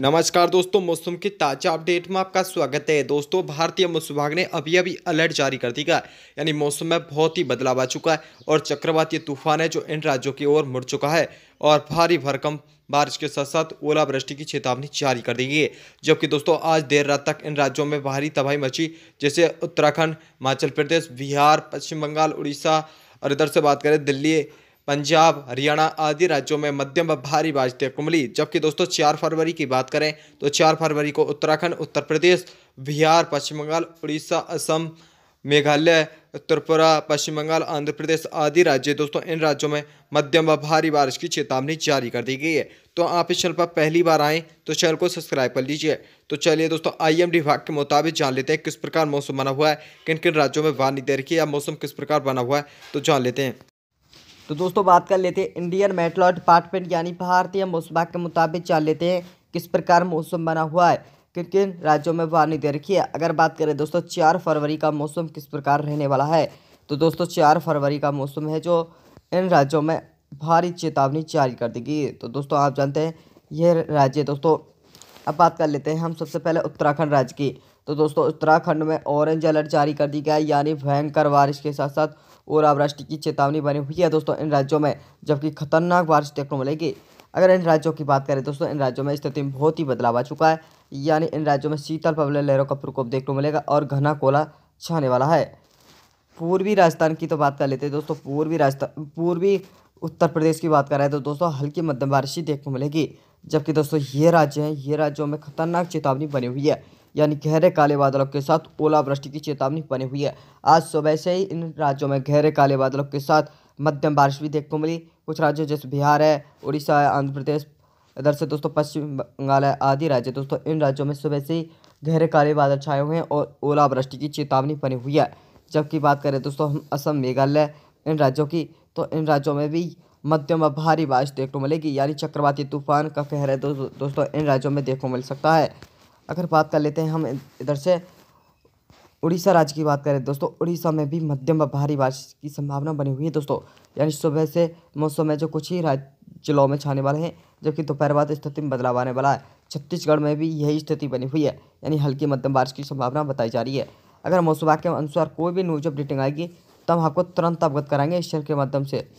नमस्कार दोस्तों मौसम के ताज़ा अपडेट में आपका स्वागत है दोस्तों भारतीय मौसम विभाग ने अभी अभी अलर्ट जारी कर दिया यानी मौसम में बहुत ही बदलाव आ चुका है और चक्रवाती तूफान है जो इन राज्यों की ओर मुड़ चुका है और भारी भरकम बारिश के साथ साथ ओलावृष्टि की चेतावनी जारी कर दी गई है जबकि दोस्तों आज देर रात तक इन राज्यों में भारी तबाही मची जैसे उत्तराखंड हिमाचल प्रदेश बिहार पश्चिम बंगाल उड़ीसा और इधर से बात करें दिल्ली पंजाब हरियाणा आदि राज्यों में मध्यम व भारी बारिश देखने को मिली जबकि दोस्तों चार फरवरी की बात करें तो चार फरवरी को उत्तराखंड उत्तर प्रदेश बिहार पश्चिम बंगाल उड़ीसा असम मेघालय त्रिपुरा पश्चिम बंगाल आंध्र प्रदेश आदि राज्य दोस्तों इन राज्यों में मध्यम व भारी बारिश की चेतावनी जारी कर दी गई है तो आप इस चैनल पर पहली बार आएँ तो चैनल को सब्सक्राइब कर लीजिए तो चलिए दोस्तों आईएमडी विभाग के मुताबिक जान लेते हैं किस प्रकार मौसम बना हुआ है किन किन राज्यों में वानी दे रखी है या मौसम किस प्रकार बना हुआ है तो जान लेते हैं तो दोस्तों बात कर लेते हैं इंडियन मेट्रोलॉज डिपार्टमेंट यानी भारतीय मौसम विभाग के मुताबिक जान लेते हैं किस प्रकार मौसम बना हुआ है किन किन राज्यों में वार्निंग दे रखी है अगर बात करें दोस्तों चार फरवरी का मौसम किस प्रकार रहने वाला है तो दोस्तों चार फरवरी का मौसम है जो इन राज्यों में भारी चेतावनी जारी कर देगी तो दोस्तों आप जानते हैं यह राज्य दोस्तों अब बात कर लेते हैं हम सबसे पहले उत्तराखंड राज्य की तो दोस्तों उत्तराखंड में ऑरेंज अलर्ट जारी कर दी गया है यानी भयंकर बारिश के साथ साथ और अवृष्टि की चेतावनी बनी हुई है दोस्तों इन राज्यों में जबकि खतरनाक बारिश देखने को मिलेगी अगर इन राज्यों की बात करें दोस्तों इन राज्यों में स्थिति में बहुत ही बदलाव आ चुका है यानी इन राज्यों में शीतल पवले लहरों का प्रकोप देखने को मिलेगा और घना कोला छाने वाला है पूर्वी राजस्थान की तो बात कर लेते हैं दोस्तों पूर्वी राजस्थान पूर्वी उत्तर प्रदेश की बात करें तो दोस्तों हल्की मध्यम बारिश ही देखने को मिलेगी जबकि दोस्तों ये राज्य हैं ये राज्यों में खतरनाक चेतावनी बनी हुई है यानी गहरे काले बादलों के साथ ओलावृष्टि की चेतावनी बनी हुई है आज सुबह से ही इन राज्यों में गहरे काले बादलों के साथ मध्यम बारिश भी देखने को मिली कुछ राज्यों जैसे बिहार है उड़ीसा है आंध्र प्रदेश इधर से दोस्तों पश्चिम बंगाल है आदि राज्य दोस्तों इन राज्यों में सुबह से ही गहरे काले बादल छाए हुए हैं और ओलावृष्टि की चेतावनी बनी हुई है जबकि बात करें दोस्तों हम असम मेघालय इन राज्यों की तो इन राज्यों में भी मध्यम व भारी बारिश देखने को मिलेगी यानी चक्रवाती तूफान का कहर है दो, दोस्तों इन राज्यों में देखने को मिल सकता है अगर बात कर लेते हैं हम इधर से उड़ीसा राज्य की बात करें दोस्तों उड़ीसा में भी मध्यम व भारी बारिश की संभावना बनी हुई है दोस्तों यानी सुबह से मौसम में जो कुछ ही जिलों में छाने वाले हैं जबकि दोपहर बाद स्थिति में बदलाव आने वाला है छत्तीसगढ़ में भी यही स्थिति बनी हुई है यानी हल्की मध्यम बारिश की संभावना बताई जा रही है अगर मौसम के अनुसार कोई भी न्यूज अपडेटिंग आएगी तो हम आपको तुरंत अवगत कराएंगे इस शेयर के माध्यम से